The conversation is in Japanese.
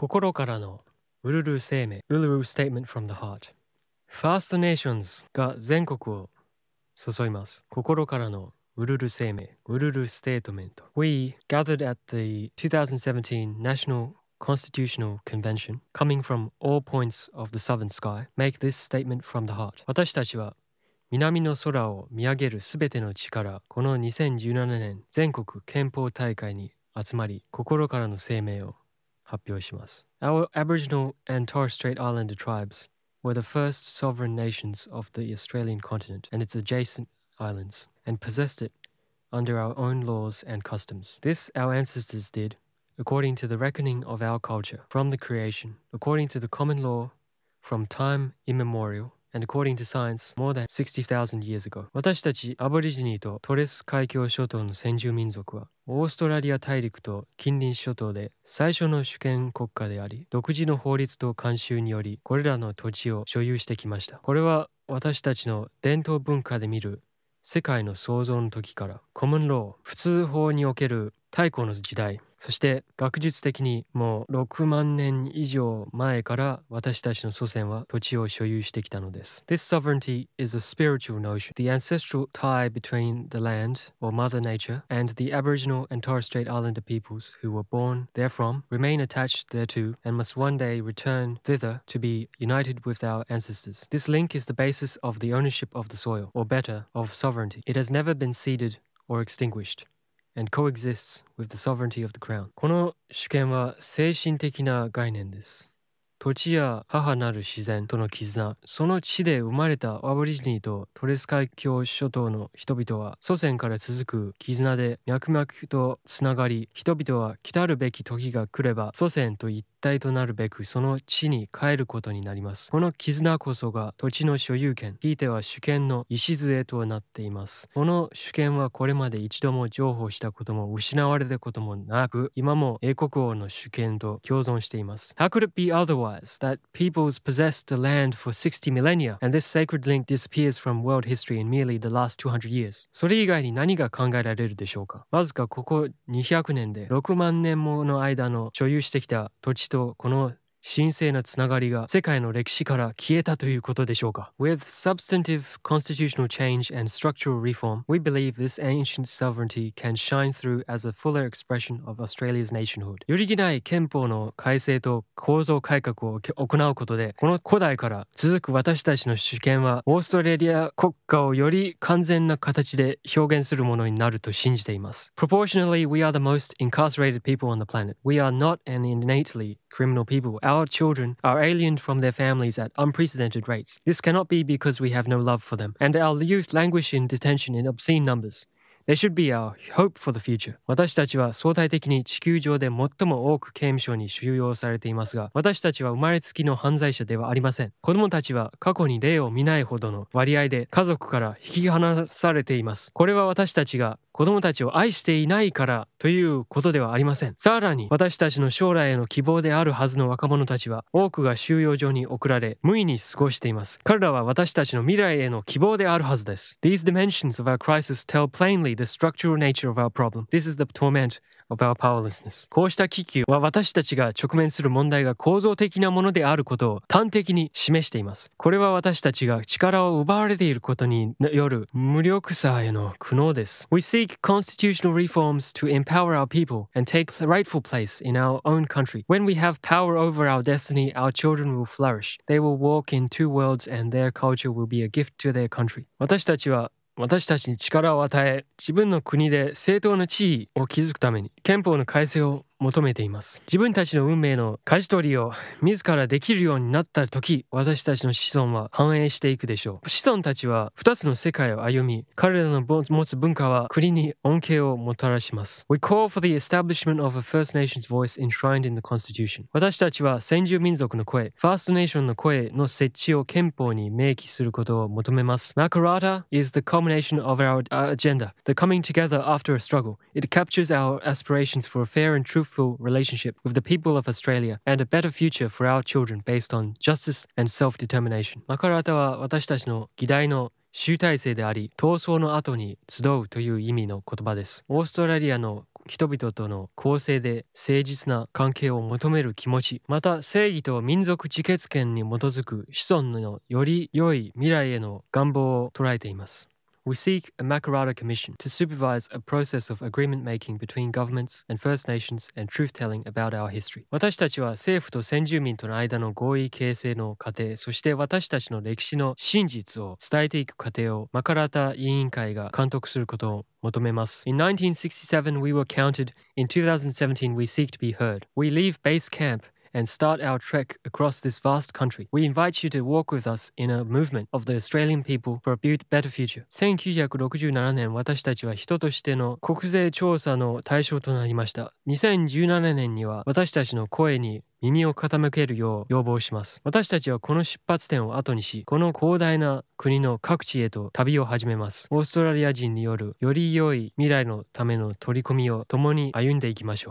心からのウルル声明、ウルル statement from the heart。ファーストネーションズが全国を誘います。心からのウルル声明、ウルルステートメント。We gathered at the 2017 National Constitutional Convention, coming from all points of the southern sky, make this statement from the heart. 私たちは南の空を見上げるすべての力、この2017年全国憲法大会に集まり、心からの声明を発表します。Our Aboriginal and Torres Strait Islander tribes were the first sovereign nations of the Australian continent and its adjacent islands, and possessed it under our own laws and customs. This our ancestors did according to the reckoning of our culture from the creation, according to the common law from time immemorial, and according to science, more than 60,000 years ago. 私たちアボリジニーとトレス海峡諸島の先住民族は、オーストラリア大陸と近隣諸島で最初の主権国家であり、独自の法律と慣習により、これらの土地を所有してきました。これは私たちの伝統文化で見る世界の創造の時から、コモンロー、普通法における太古の時代、そして学術的にもう6万年以上前から私たちの祖先は土地を所有してきたのです。This sovereignty is a spiritual notion, the ancestral tie between the land or Mother Nature and the Aboriginal and Torres Strait Islander peoples who were born therefrom, remain attached thereto, and must one day return thither to be united with our ancestors. This link is the basis of the ownership of the soil, or better, of sovereignty. It has never been ceded or extinguished. and coexists with the sovereignty of the crown この主権は精神的な概念です土地や母なる自然との絆その地で生まれたアボリジニとトレス海峡諸島の人々は祖先から続く絆で脈々とつながり人々は来たるべき時が来れば祖先と言っ体となるべくその地に帰ることになります。この絆こそが土地の所有権、ひいては主権の礎となっています。この主権はこれまで一度も譲歩したことも失われたこともなく、今も英国王の主権と共存しています。How could it be otherwise that peoples possessed the land for 60 millennia and this sacred link disappears from world history in merely the last 200 years? それ以外に何が考えられるでしょうかわずかここ200年で6万年もの間の所有してきた土地とこの神聖なつながりが世界の歴史から消えたということでしょうか With substantive constitutional change and structural reform, we believe this ancient sovereignty can shine through as a fuller expression of Australia's nationhood. 揺るぎない憲法の改正と構造改革を行うことで、この古代から続く私たちの主権はオーストラリア国家をより完全な形で表現するものになると信じています。Proportionally, we are the most incarcerated people on the planet. We are not an innately criminal people our children are aliened from their families at unprecedented rates. This cannot be because we have no love for them, and our youth languish in detention in obscene numbers. They should be our hope for the future. 私たちは相対的に地球上で最も多く刑務所に収容されていますが、私たちは生まれつきの犯罪者ではありません。子供たちは過去に例を見ないほどの割合で家族から引き離されています。これは私たちが子供たちを愛していないからということではありません。さらに私たちの将来への希望であるはずの若者たちは多くが収容所に送られ無意に過ごしています。彼らは私たちの未来への希望であるはずです。These dimensions of our crisis tell plainly the structural nature of our problem. This is the torment of our powerlessness。こうした危機は私たちが直面する問題が構造的なものであることを端的に示しています。これは私たちが力を奪われていることによる無力さへの苦悩です。We seek constitutional reforms to empower our people and take rightful place in our own country. When we have power over our destiny, our children will flourish. They will walk in two worlds and their culture will be a gift to their country. 私たちは私たちに力を与え自分の国で正当な地位を築くために憲法の改正を求めています自分たちの運命の舵取りを自らできるようになった時私たちの子孫は繁栄していくでしょう子孫たちは2つの世界を歩み彼らの持つ文化は国に恩恵をもたらします We call for the establishment of a First Nations voice enshrined in the Constitution 私たちは先住民族の声ファーストネーションの声の設置を憲法に明記することを求めます Makarata is the culmination of our agenda the coming together after a struggle it captures our aspirations for a fair and truthful healthful relationship with the people of Australia and a better future for our children based on justice and self-determination マカラータは私たちの議題の集大成であり闘争の後に集うという意味の言葉ですオーストラリアの人々との公正で誠実な関係を求める気持ちまた正義と民族自決権に基づく子孫のより良い未来への願望を捉えています We seek a Makarata Commission to supervise a process of agreement making between governments and First Nations and truth telling about our history. 私たちは政府と先住民との間の合意形成の過程、そして私たちの歴史の真実を伝えていく過程をマカラタ委員会が監督することを求めます。In 1967, we were counted. In 2017, we seek to be heard. We leave base camp and start our trek across this vast country. We invite you to walk with us in a movement of the Australian people for a better future. 1967年、私たちは人としての国税調査の対象となりました。2017年には私たちの声に耳を傾けるよう要望します。私たちはこの出発点を後にし、この広大な国の各地へと旅を始めます。オーストラリア人によるより良い未来のための取り組みを共に歩んでいきましょう。